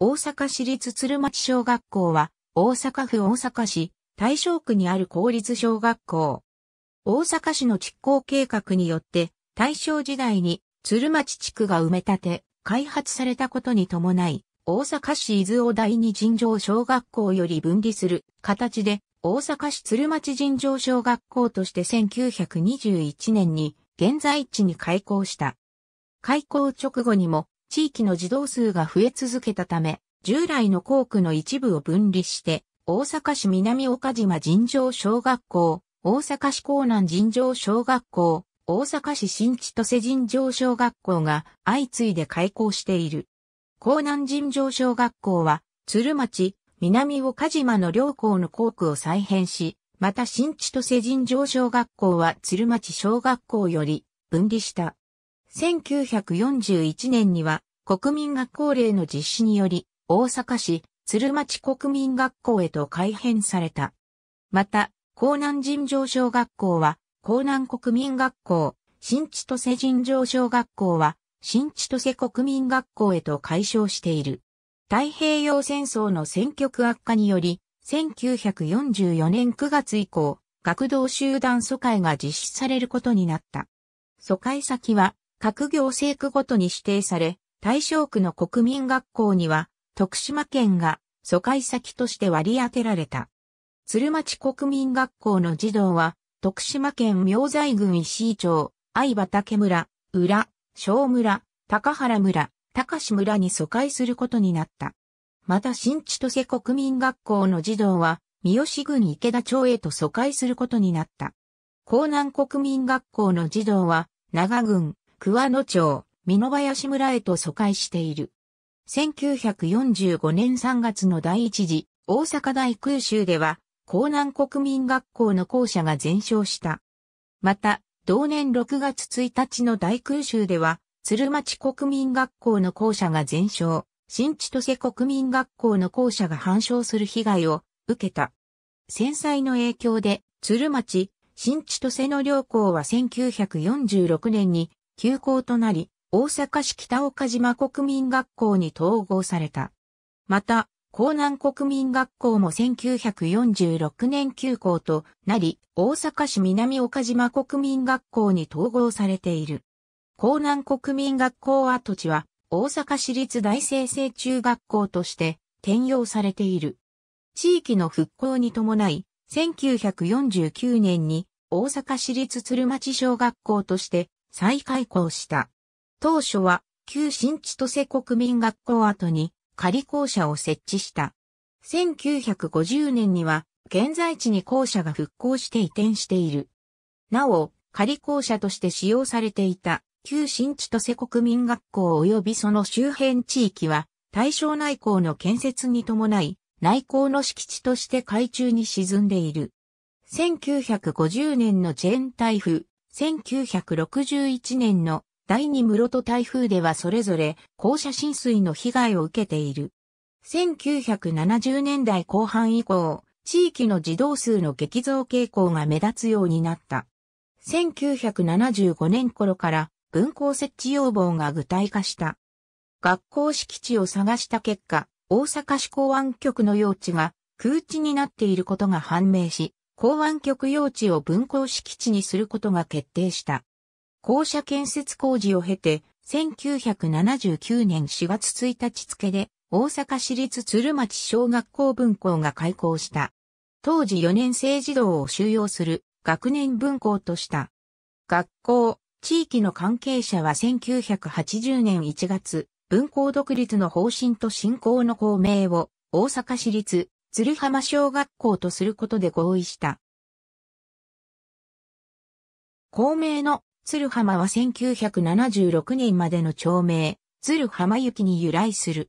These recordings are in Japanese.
大阪市立鶴町小学校は、大阪府大阪市、大正区にある公立小学校。大阪市の築校計画によって、大正時代に鶴町地区が埋め立て、開発されたことに伴い、大阪市伊豆を第二尋常小学校より分離する形で、大阪市鶴町尋常小学校として1921年に現在地に開校した。開校直後にも地域の児童数が増え続けたため、従来の校区の一部を分離して、大阪市南岡島尋常小学校、大阪市港南尋常小学校、大阪市新千歳尋常小学校が相次いで開校している。港南尋常小学校は、鶴町、南岡島の両校の校区を再編し、また新千歳尋常小学校は鶴町小学校より分離した。1941年には国民学校令の実施により大阪市鶴町国民学校へと改編された。また、江南尋常小学校は江南国民学校、新千歳尋常小学校は新千歳国民学校へと改称している。太平洋戦争の戦局悪化により、1944年9月以降、学童集団疎開が実施されることになった。疎開先は各行政区ごとに指定され、対象区の国民学校には、徳島県が疎開先として割り当てられた。鶴町国民学校の児童は、徳島県明西郡石井町、相畑村、浦、小村、高原村、高志村に疎開することになった。また新千歳国民学校の児童は、三好郡池田町へと疎開することになった。江南国民学校の児童は、長郡、桑野町、美濃林村へと疎開している。1945年3月の第一次大阪大空襲では、江南国民学校の校舎が全焼した。また、同年6月1日の大空襲では、鶴町国民学校の校舎が全焼、新千歳国民学校の校舎が反焼する被害を受けた。戦災の影響で、鶴町、新千歳の両校は1946年に休校となり、大阪市北岡島国民学校に統合された。また、江南国民学校も1946年休校となり、大阪市南岡島国民学校に統合されている。江南国民学校跡地は、大阪市立大生成中学校として転用されている。地域の復興に伴い、1949年に大阪市立鶴町小学校として再開校した。当初は旧新千歳国民学校跡に仮校舎を設置した。1950年には現在地に校舎が復興して移転している。なお、仮校舎として使用されていた旧新千歳国民学校及びその周辺地域は対象内校の建設に伴い内校の敷地として海中に沈んでいる。1950年の全ェーン台風1961年の第二室戸台風ではそれぞれ校舎浸水の被害を受けている。1970年代後半以降、地域の児童数の激増傾向が目立つようになった。1975年頃から分校設置要望が具体化した。学校敷地を探した結果、大阪市公安局の用地が空地になっていることが判明し、港湾局用地を分校敷地にすることが決定した。校舎建設工事を経て、1979年4月1日付で、大阪市立鶴町小学校分校が開校した。当時4年生児童を収容する学年分校とした。学校、地域の関係者は1980年1月、分校独立の方針と振興の公明を大阪市立鶴浜小学校とすることで合意した。公明の鶴浜は1976年までの町名、鶴浜行きに由来する。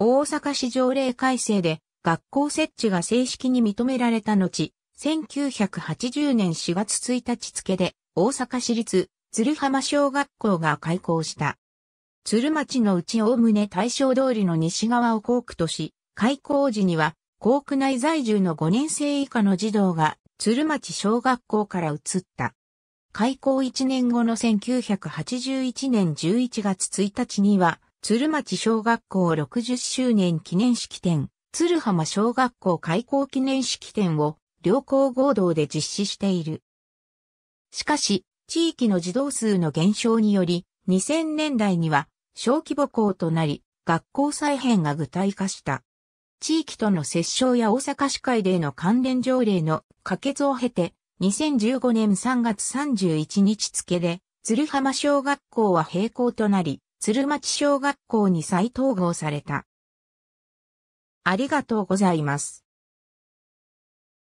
大阪市条例改正で学校設置が正式に認められた後、1980年4月1日付で大阪市立鶴浜小学校が開校した。鶴町のうちおおむね大正通りの西側を校区とし、開校時には校区内在住の5年生以下の児童が鶴町小学校から移った。開校1年後の1981年11月1日には、鶴町小学校60周年記念式典、鶴浜小学校開校記念式典を両校合同で実施している。しかし、地域の児童数の減少により、2000年代には小規模校となり、学校再編が具体化した。地域との折衝や大阪市会での関連条例の可決を経て、2015年3月31日付で、鶴浜小学校は閉校となり、鶴町小学校に再統合された。ありがとうございます。